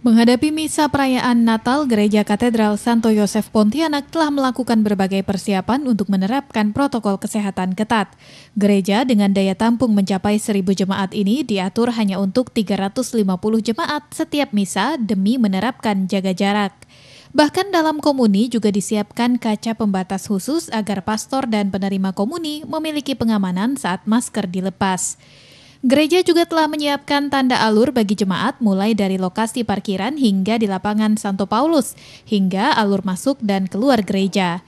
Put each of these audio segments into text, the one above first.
Menghadapi misa perayaan Natal, Gereja Katedral Santo Yosef Pontianak telah melakukan berbagai persiapan untuk menerapkan protokol kesehatan ketat. Gereja dengan daya tampung mencapai 1000 jemaat ini diatur hanya untuk 350 jemaat setiap misa demi menerapkan jaga jarak. Bahkan dalam komuni juga disiapkan kaca pembatas khusus agar pastor dan penerima komuni memiliki pengamanan saat masker dilepas. Gereja juga telah menyiapkan tanda alur bagi jemaat mulai dari lokasi parkiran hingga di lapangan Santo Paulus, hingga alur masuk dan keluar gereja.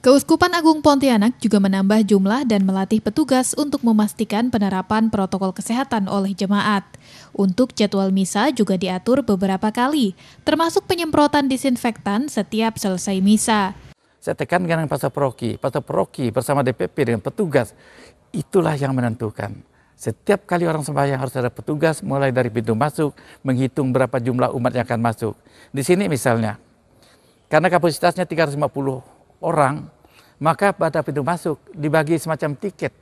Keuskupan Agung Pontianak juga menambah jumlah dan melatih petugas untuk memastikan penerapan protokol kesehatan oleh jemaat. Untuk jadwal misa juga diatur beberapa kali, termasuk penyemprotan disinfektan setiap selesai misa. Saya tekankan dengan Pastor Proki, Pastor Proki bersama DPP dengan petugas, itulah yang menentukan setiap kali orang sembahyang harus ada petugas mulai dari pintu masuk, menghitung berapa jumlah umat yang akan masuk. Di sini misalnya, karena kapasitasnya 350 orang, maka pada pintu masuk dibagi semacam tiket.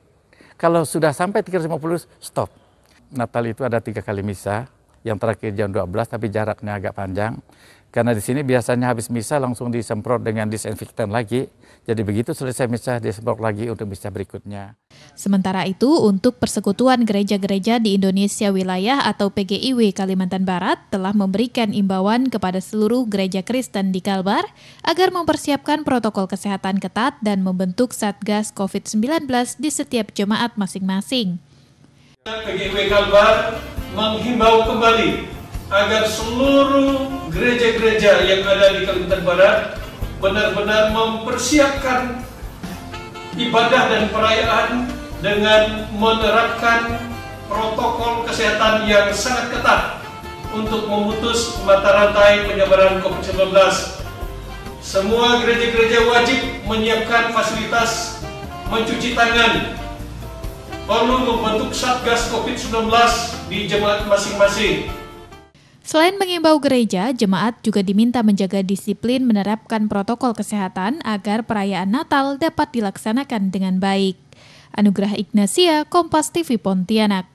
Kalau sudah sampai 350, stop. Natal itu ada tiga kali misa, yang terakhir jam 12 tapi jaraknya agak panjang. Karena di sini biasanya habis misa langsung disemprot dengan disinfektan lagi. Jadi begitu selesai misa disemprot lagi untuk misa berikutnya. Sementara itu, untuk Persekutuan Gereja-Gereja di Indonesia Wilayah atau PGIW Kalimantan Barat telah memberikan imbauan kepada seluruh gereja Kristen di Kalbar agar mempersiapkan protokol kesehatan ketat dan membentuk Satgas COVID-19 di setiap jemaat masing-masing. PGIW Kalbar menghimbau kembali agar seluruh gereja-gereja yang ada di Kalimantan Barat benar-benar mempersiapkan ibadah dan perayaan dengan menerapkan protokol kesehatan yang sangat ketat untuk memutus mata rantai penyebaran COVID-19. Semua gereja-gereja wajib menyiapkan fasilitas mencuci tangan, perlu membentuk satgas COVID-19 di jemaat masing-masing Selain mengimbau gereja, jemaat juga diminta menjaga disiplin menerapkan protokol kesehatan agar perayaan Natal dapat dilaksanakan dengan baik. Anugerah Ignasia, Kompas TV Pontianak.